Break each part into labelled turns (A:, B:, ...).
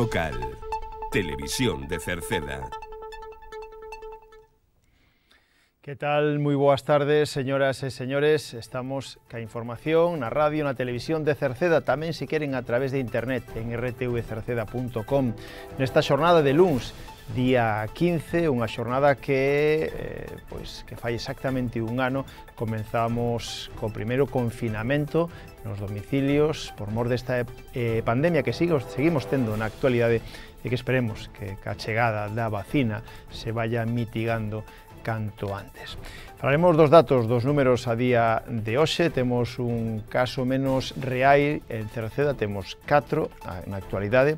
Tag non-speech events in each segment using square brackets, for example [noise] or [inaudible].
A: local. Televisión de Cerceda. Que tal? Moi boas tardes, señoras e señores. Estamos ca información na radio, na televisión de Cerceda, tamén se queren a través de internet en rtvcerceda.com. Nesta xornada de luns, día 15, unha xornada que eh, pois que fai exactamente un ano comenzamos co primeiro confinamento nos domicilios por mor desta eh, pandemia que sigo, seguimos tendo na actualidade e que esperemos que ca chegada da vacina se vaya mitigando canto antes. Falaremos dos datos, dos números a día de hoxe, temos un caso menos real en Cerceda, temos 4 na actualidade,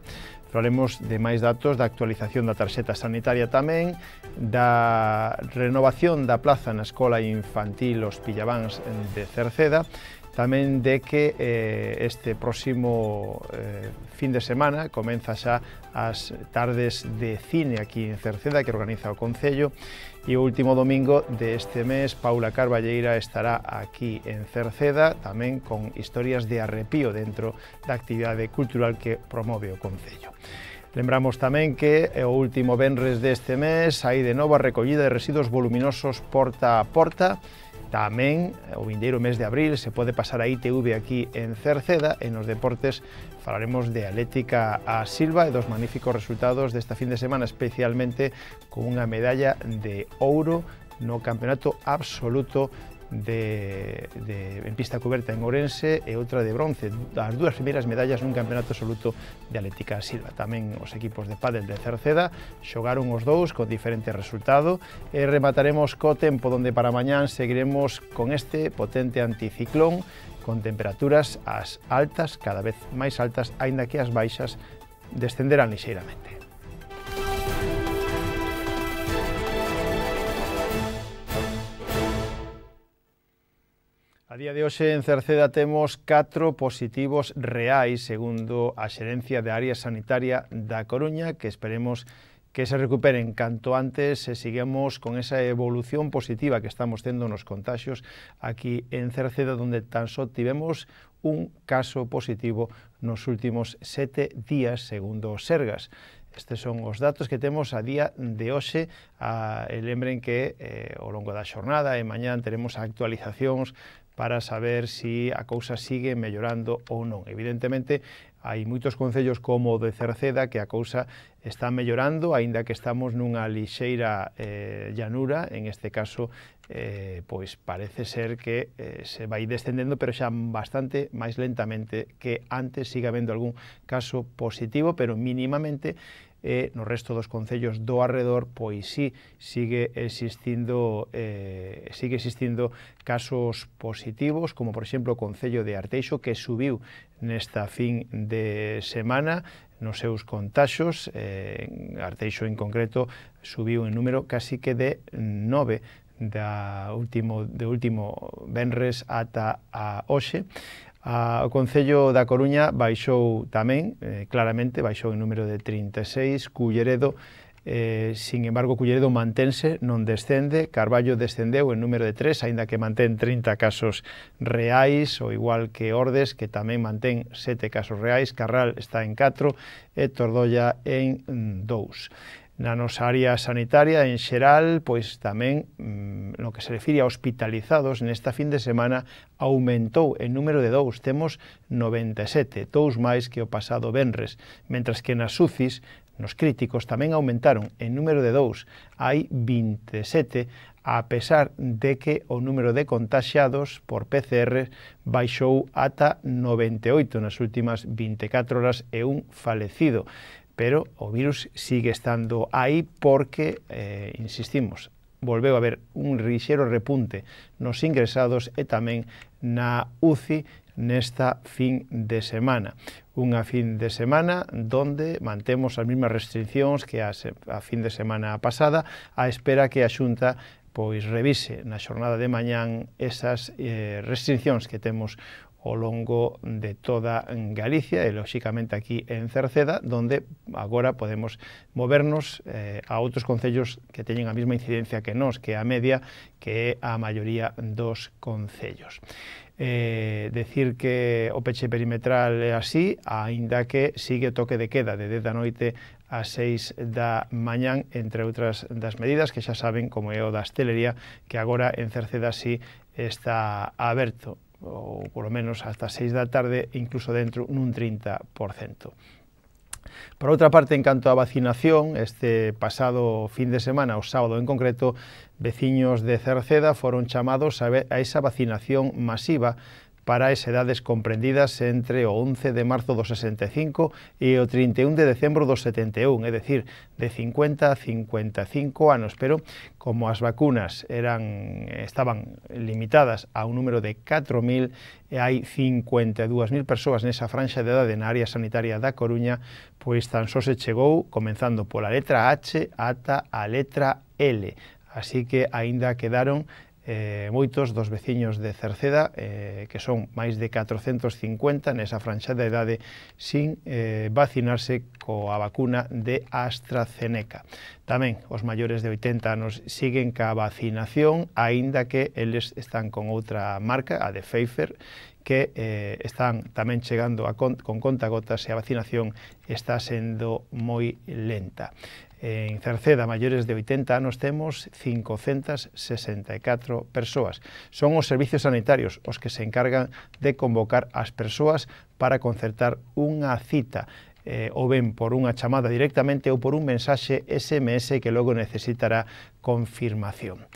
A: Falaremos de máis datos da actualización da tarxeta sanitaria tamén, da renovación da plaza na Escola Infantil Os Pillaváns de Cerceda tamén de que eh, este próximo eh, fin de semana comeza xa as tardes de cine aquí en Cerceda que organiza o Concello e o último domingo deste mes Paula Carballeira estará aquí en Cerceda tamén con historias de arrepío dentro da actividade cultural que promove o Concello. Lembramos tamén que eh, o último venres deste mes hai de novo a recollida de residuos voluminosos porta a porta Tamén, eh, o vindeiro mes de abril, se pode pasar a ITV aquí en Cerceda, e nos deportes falaremos de Atlética a Silva e dos magníficos resultados desta fin de semana, especialmente con unha medalla de ouro no Campeonato Absoluto de, de, en pista coberta en Ourense e outra de bronce, as dúas primeiras medallas nun campeonato absoluto de Atlética Silva. Tamén os equipos de pádel de Cerceda xogaron os dous con diferente resultado e remataremos co tempo donde para mañán seguiremos con este potente anticiclón con temperaturas as altas, cada vez máis altas, aínda que as baixas descenderán lixeiramente. A día de hoxe en Cerceda temos 4 positivos reais segundo a xerencia de área sanitaria da Coruña que esperemos que se recuperen canto antes e eh, sigamos con esa evolución positiva que estamos tendo nos contagios aquí en Cerceda, donde tan só tivemos un caso positivo nos últimos sete días, segundo Sergas. Estes son os datos que temos a día de hoxe. A, ah, e lembren que eh, ao longo da xornada e mañan teremos actualizacións para saber se si a cousa sigue mellorando ou non. Evidentemente, hai moitos concellos como o de Cerceda que a cousa está mellorando, aínda que estamos nunha lixeira eh, llanura, en este caso eh, pois parece ser que eh, se vai descendendo, pero xa bastante máis lentamente que antes siga habendo algún caso positivo, pero mínimamente e no resto dos concellos do arredor, pois sí, sigue existindo, eh, sigue existindo casos positivos, como por exemplo o Concello de Arteixo, que subiu nesta fin de semana nos seus contaxos, eh, Arteixo en concreto subiu en número casi que de 9 da último, de último venres ata a hoxe. A, o Concello da Coruña baixou tamén, eh, claramente, baixou en número de 36, Culleredo, eh, sin embargo, Culleredo mantense, non descende, Carballo descendeu en número de 3, aínda que mantén 30 casos reais, o igual que Ordes, que tamén mantén 7 casos reais, Carral está en 4 e Tordolla en 2. Mm, na nosa área sanitaria en xeral, pois tamén mmm, no que se refire a hospitalizados nesta fin de semana aumentou en número de dous, temos 97, dous máis que o pasado venres, mentras que nas UCIs nos críticos tamén aumentaron en número de dous, hai 27, a pesar de que o número de contaxiados por PCR baixou ata 98 nas últimas 24 horas e un falecido pero o virus sigue estando aí porque, eh, insistimos, volveu a haber un rixero repunte nos ingresados e tamén na UCI nesta fin de semana. Unha fin de semana donde mantemos as mesmas restriccións que a, a fin de semana pasada, a espera que a Xunta pois revise na xornada de mañán esas eh, restriccións que temos ao longo de toda Galicia e, lóxicamente, aquí en Cerceda, donde agora podemos movernos eh, a outros concellos que teñen a mesma incidencia que nós, que a media, que é a maioría dos concellos. Eh, decir que o peche perimetral é así, aínda que sigue o toque de queda de 10 da noite a 6 da mañán, entre outras das medidas que xa saben como é o da hostelería, que agora en Cerceda sí está aberto ou polo menos hasta 6 da tarde, incluso dentro nun 30%. Por outra parte, en canto á vacinación, este pasado fin de semana, o sábado en concreto, veciños de Cerceda foron chamados a, a esa vacinación masiva para as edades comprendidas entre o 11 de marzo do 65 e o 31 de decembro do 71, é dicir, de 50 a 55 anos, pero como as vacunas eran estaban limitadas a un número de 4.000, hai 52.000 persoas nesa franxa de edade na área sanitaria da Coruña, pois tan só se chegou comenzando pola letra H ata a letra L. Así que aínda quedaron eh, moitos dos veciños de Cerceda, eh, que son máis de 450 nesa franxa de idade, sin eh, vacinarse coa vacuna de AstraZeneca. Tamén os maiores de 80 anos siguen ca vacinación, aínda que eles están con outra marca, a de Pfeiffer, que eh, están tamén chegando a con, con contagotas e a vacinación está sendo moi lenta. En Cerceda, maiores de 80 anos, temos 564 persoas. Son os servicios sanitarios os que se encargan de convocar as persoas para concertar unha cita eh, ou ben por unha chamada directamente ou por un mensaxe SMS que logo necesitará confirmación.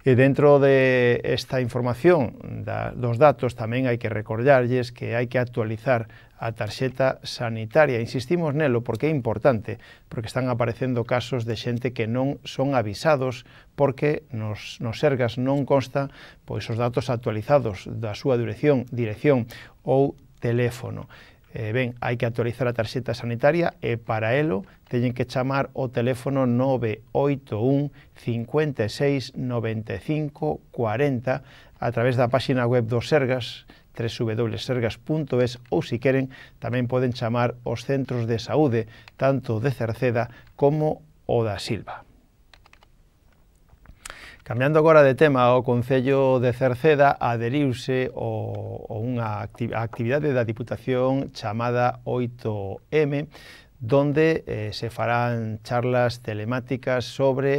A: E dentro de esta información da, dos datos tamén hai que recordarlles que hai que actualizar a tarxeta sanitaria. Insistimos nelo porque é importante, porque están aparecendo casos de xente que non son avisados porque nos, nos sergas non consta pois os datos actualizados da súa dirección, dirección ou teléfono eh, ben, hai que actualizar a tarxeta sanitaria e para elo teñen que chamar o teléfono 981 56 95 40 a través da páxina web do Sergas, www.sergas.es ou se si queren tamén poden chamar os centros de saúde tanto de Cerceda como o da Silva. Cambiando agora de tema, o Concello de Cerceda aderiuse o, o unha actividade da Diputación chamada 8M, donde eh, se farán charlas telemáticas sobre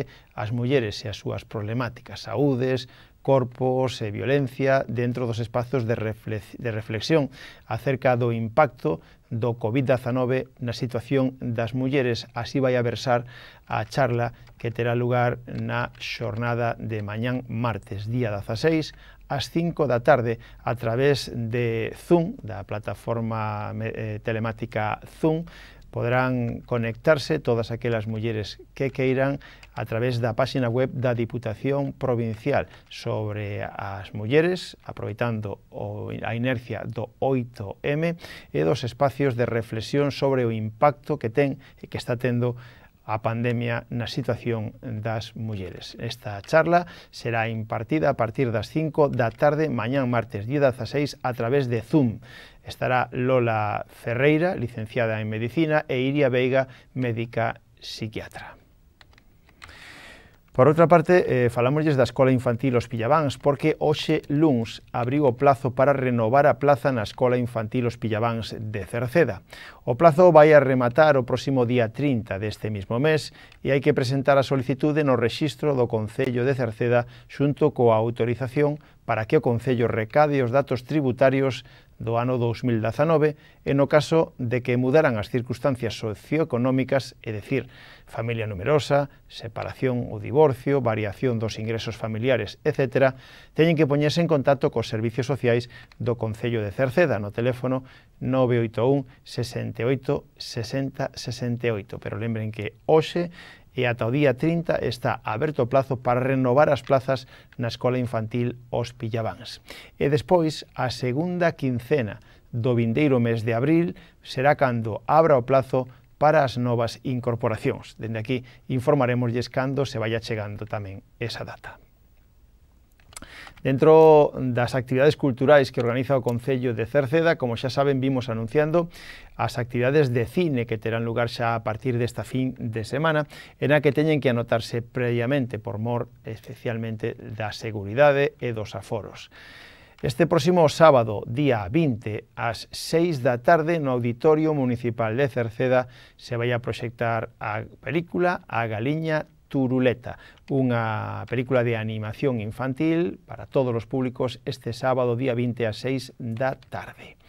A: as mulleres e as súas problemáticas, saúdes, corpos e eh, violencia dentro dos espazos de, de reflexión acerca do impacto do COVID-19 na situación das mulleres. Así vai a versar a charla que terá lugar na xornada de mañán martes, día 16, ás 5 da tarde a través de Zoom, da plataforma eh, telemática Zoom, Poderán conectarse todas aquelas mulleres que queiran a través da páxina web da Diputación Provincial sobre as mulleres, aproveitando a inercia do 8M e dos espacios de reflexión sobre o impacto que ten e que está tendo a pandemia na situación das mulleres. Esta charla será impartida a partir das 5 da tarde mañán martes 10 a 16 a través de Zoom. Estará Lola Ferreira, licenciada en Medicina, e Iria Veiga, médica psiquiatra. Por outra parte, eh, falamoslles da Escola Infantil Os Pillaváns, porque hoxe luns abriu o plazo para renovar a plaza na Escola Infantil Os Pillaváns de Cerceda. O plazo vai a rematar o próximo día 30 deste mismo mes e hai que presentar a solicitude no rexistro do Concello de Cerceda xunto coa autorización para que o Concello recade os datos tributarios do ano 2019 e no caso de que mudaran as circunstancias socioeconómicas, é dicir, familia numerosa, separación ou divorcio, variación dos ingresos familiares, etc., teñen que poñerse en contacto cos servicios sociais do Concello de Cerceda no teléfono 981 68 60 68. Pero lembren que hoxe e ata o día 30 está aberto o plazo para renovar as plazas na Escola Infantil Os Pillabans. E despois, a segunda quincena do vindeiro mes de abril será cando abra o plazo para as novas incorporacións. Dende aquí informaremos cando se vaya chegando tamén esa data. Dentro das actividades culturais que organiza o Concello de Cerceda, como xa saben, vimos anunciando as actividades de cine que terán lugar xa a partir desta fin de semana, en a que teñen que anotarse previamente por mor especialmente da seguridade e dos aforos. Este próximo sábado, día 20, ás 6 da tarde, no Auditorio Municipal de Cerceda, se vai a proxectar a película A Galiña Turuleta, unha película de animación infantil para todos os públicos este sábado día 20 a 6 da tarde.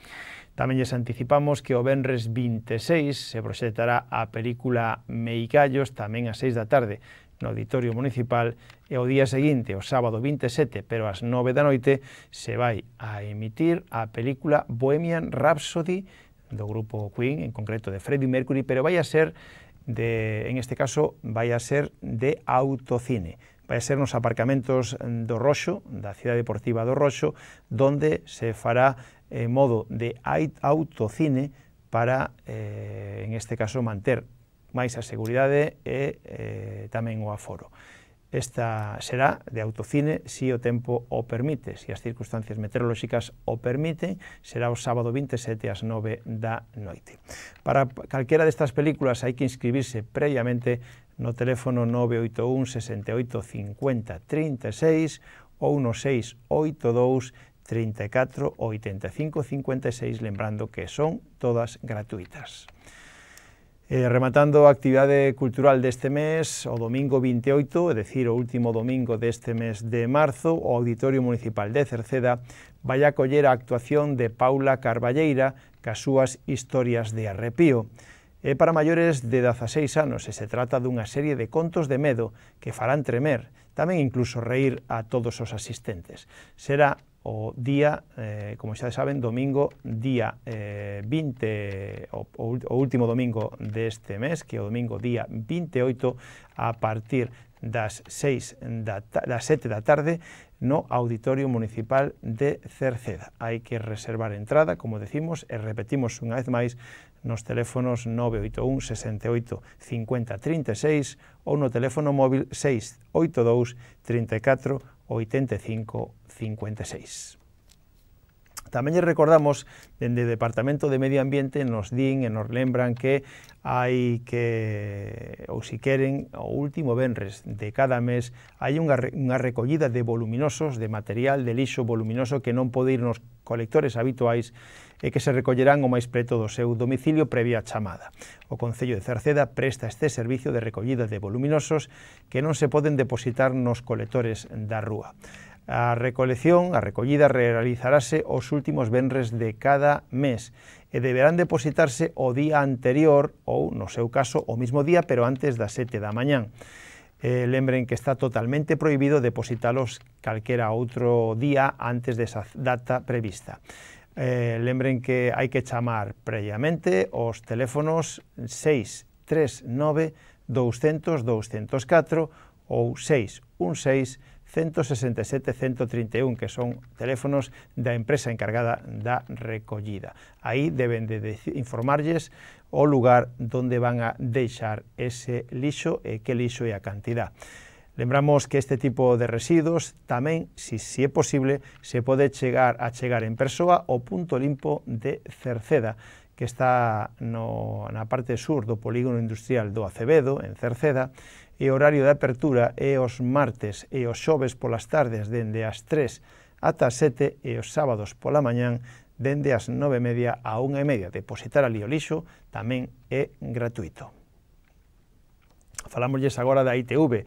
A: Tamén lles anticipamos que o Benres 26 se proxetará a película Meigallos tamén a 6 da tarde no Auditorio Municipal e o día seguinte, o sábado 27, pero ás 9 da noite, se vai a emitir a película Bohemian Rhapsody do grupo Queen, en concreto de Freddie Mercury, pero vai a ser de, en este caso, vai a ser de autocine. Vai a ser nos aparcamentos do Roxo, da cidade deportiva do Roxo, donde se fará en eh, modo de autocine para, eh, en este caso, manter máis a seguridade e eh, tamén o aforo. Esta será de autocine se si o tempo o permite, se si as circunstancias meteorolóxicas o permiten, será o sábado 27 ás 9 da noite. Para calquera destas películas hai que inscribirse previamente no teléfono 981 68 50 36 ou no 682 34 85 56, lembrando que son todas gratuitas. Eh, rematando a actividade cultural deste mes, o domingo 28, é dicir, o último domingo deste mes de marzo, o Auditorio Municipal de Cerceda vai acoller a actuación de Paula Carballeira ca súas historias de arrepío. É para maiores de 16 anos e se trata dunha serie de contos de medo que farán tremer, tamén incluso reír a todos os asistentes. Será o día, eh, como xa saben, domingo, día eh, 20, o, o último domingo deste mes, que é o domingo día 28, a partir das 6 da, das 7 da tarde no Auditorio Municipal de Cerceda. Hai que reservar entrada, como decimos, e repetimos unha vez máis nos teléfonos 981 68 50 36 ou no teléfono móvil 682 34 85 56. Tamén lle recordamos, dende o Departamento de Medio Ambiente, nos din e nos lembran que hai que, ou si queren, o último venres de cada mes, hai unha, unha recollida de voluminosos, de material de lixo voluminoso que non pode irnos colectores habituais e que se recollerán o máis preto do seu domicilio previa chamada. O Concello de Cerceda presta este servicio de recollida de voluminosos que non se poden depositar nos colectores da rúa. A recolección, a recollida, realizarase os últimos venres de cada mes e deberán depositarse o día anterior ou, no seu caso, o mismo día, pero antes das 7 da mañán eh, lembren que está totalmente prohibido depositalos calquera outro día antes desa data prevista. Eh, lembren que hai que chamar previamente os teléfonos 639 200 204 ou 616 167-131, que son teléfonos da empresa encargada da recollida. Aí deben de informarlles o lugar donde van a deixar ese lixo e que lixo e a cantidad. Lembramos que este tipo de residuos tamén, se si, si é posible, se pode chegar a chegar en persoa ao punto limpo de Cerceda, que está no, na parte sur do polígono industrial do Acevedo, en Cerceda, e horario de apertura é os martes e os xoves polas tardes dende as 3 ata as 7 e os sábados pola mañán dende as 9.30 a 1.30. Depositar ali o lixo tamén é gratuito. Falámoslles agora da ITV,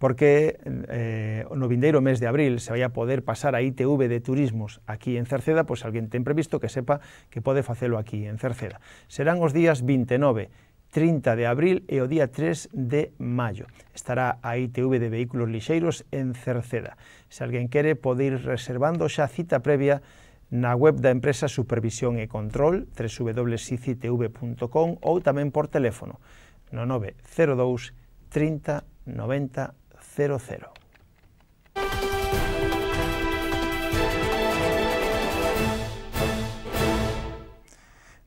A: porque eh, no vindeiro mes de abril se vai a poder pasar a ITV de turismos aquí en Cerceda, pois alguén ten previsto que sepa que pode facelo aquí en Cerceda. Serán os días 29 30 de abril e o día 3 de maio. Estará a ITV de Vehículos Lixeiros en Cerceda. Se alguén quere, pode ir reservando xa cita previa na web da empresa Supervisión e Control, www.sicitv.com ou tamén por teléfono, no 902 30 90 00.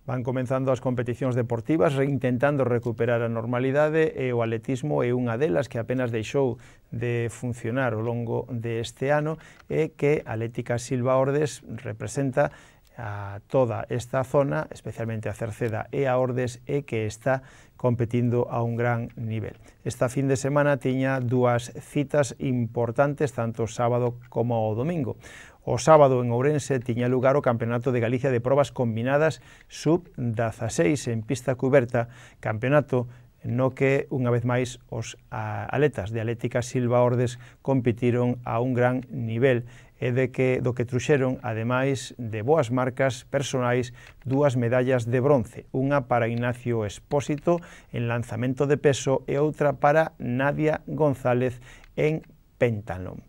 A: Van comenzando as competicións deportivas intentando recuperar a normalidade e o atletismo é unha delas que apenas deixou de funcionar ao longo deste ano e que Atlética Silva Ordes representa a toda esta zona, especialmente a Cerceda e a Ordes, e que está competindo a un gran nivel. Esta fin de semana tiña dúas citas importantes, tanto o sábado como o domingo. O sábado en Ourense tiña lugar o Campeonato de Galicia de Probas Combinadas Sub-16 en pista cuberta, campeonato no que, unha vez máis, os aletas de Atlética Silva Ordes competiron a un gran nivel e de que, do que truxeron, ademais de boas marcas personais, dúas medallas de bronce, unha para Ignacio Espósito en lanzamento de peso e outra para Nadia González en pentalón.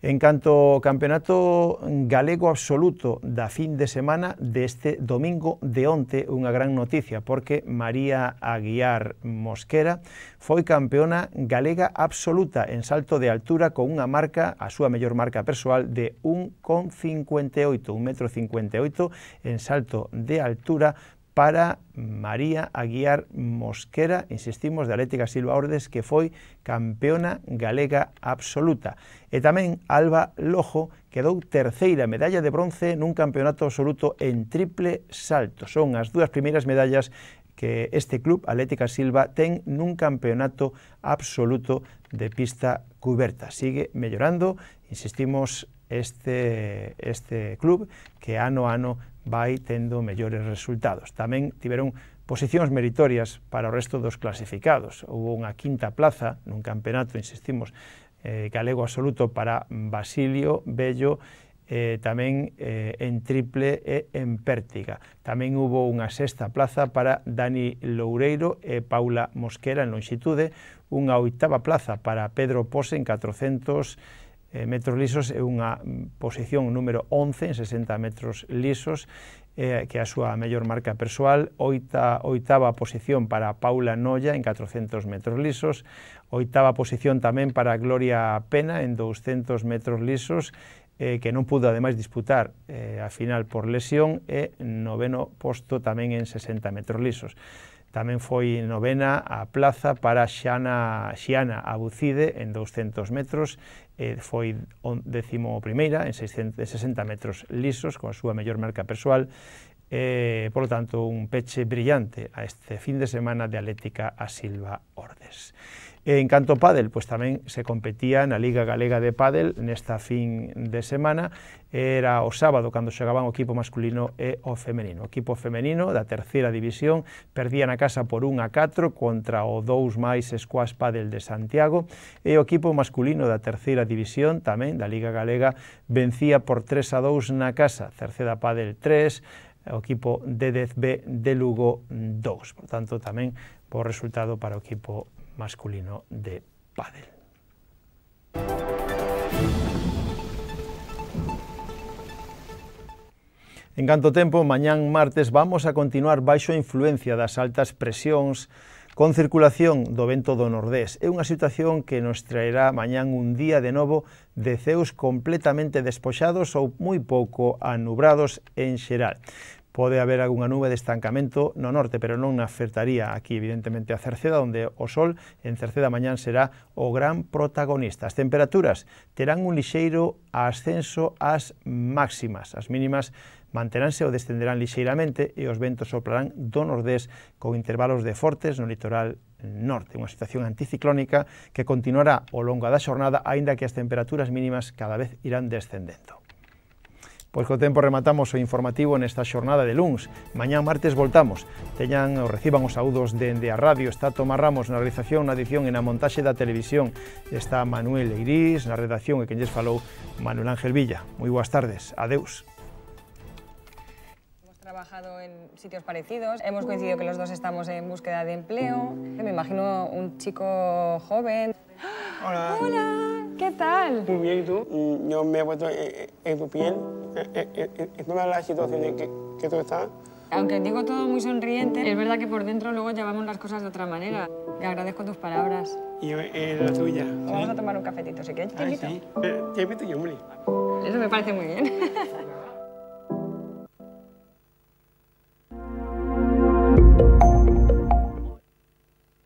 A: En canto ao campeonato galego absoluto da fin de semana deste domingo de onte, unha gran noticia, porque María Aguiar Mosquera foi campeona galega absoluta en salto de altura con unha marca, a súa mellor marca persoal, de 1,58, 1,58 en salto de altura para María Aguiar Mosquera, insistimos, de Atlética Silva Ordes, que foi campeona galega absoluta. E tamén Alba Lojo quedou terceira medalla de bronce nun campeonato absoluto en triple salto. Son as dúas primeiras medallas que este club Atlética Silva ten nun campeonato absoluto de pista cuberta. Sigue mellorando, insistimos, este, este club que ano a ano vai tendo mellores resultados. Tamén tiveron posicións meritorias para o resto dos clasificados. Houve unha quinta plaza nun campeonato, insistimos, eh, galego absoluto para Basilio Bello eh, tamén eh, en triple e en pértiga. Tamén houve unha sexta plaza para Dani Loureiro e Paula Mosquera en longitude, unha oitava plaza para Pedro Pose en 400 eh, metros lisos é unha posición número 11 en 60 metros lisos eh, que é a súa mellor marca persoal, oita, oitava posición para Paula Noya en 400 metros lisos, oitava posición tamén para Gloria Pena en 200 metros lisos, eh, que non pudo ademais disputar eh, a final por lesión, e noveno posto tamén en 60 metros lisos. Tamén foi novena a plaza para Xana, Xiana Abucide en 200 metros, eh, foi o décimo primeira en 660 metros lisos, con a súa mellor marca persoal, eh, por lo tanto, un peche brillante a este fin de semana de Atlética a Silva Ordes. E en canto pádel, pois tamén se competía na Liga Galega de Pádel nesta fin de semana, era o sábado cando xogaban o equipo masculino e o femenino. O equipo femenino da terceira división perdía na casa por 1 a 4 contra o 2 máis Escuas Padel de Santiago e o equipo masculino da terceira división tamén da Liga Galega vencía por 3 a 2 na casa. Cerceda Padel 3, o equipo D10B de Lugo 2. Por tanto, tamén por resultado para o equipo masculino de pádel. En canto tempo, mañán martes vamos a continuar baixo a influencia das altas presións con circulación do vento do nordés. É unha situación que nos traerá mañán un día de novo de ceus completamente despoxados ou moi pouco anubrados en xeral pode haber algunha nube de estancamento no norte, pero non afectaría aquí, evidentemente, a Cerceda, onde o sol en Cerceda mañán será o gran protagonista. As temperaturas terán un lixeiro ascenso ás máximas, as mínimas manteránse ou descenderán lixeiramente e os ventos soplarán do nordés con intervalos de fortes no litoral norte, unha situación anticiclónica que continuará ao longo da xornada, aínda que as temperaturas mínimas cada vez irán descendendo. Pues con tiempo rematamos o informativo en esta jornada de luns. Mañana martes voltamos. Teñan o reciban os saúdos de a radio. Está Tomás Ramos una realización, una edición e montaje de da televisión. Está Manuel Eirís la redacción e quenlles falou Manuel Ángel Villa. Muy buenas tardes. Adeus. Hemos trabajado en sitios parecidos, hemos coincidido que los dos estamos en búsqueda de empleo. Me imagino un chico joven. Hola. Hola, ¿qué tal? Muy bien, ¿y tú? Mm, yo me he puesto eh, eh, en tu piel es la situación en que, que tú estás. Aunque digo todo muy sonriente, es verdad que por dentro luego llevamos las cosas de otra manera. Te agradezco tus palabras. Y eh, la tuya. Vamos a tomar un cafetito, si quieres. Te Ay, sí. Te invito yo, hombre. Eso me parece muy bien. [laughs]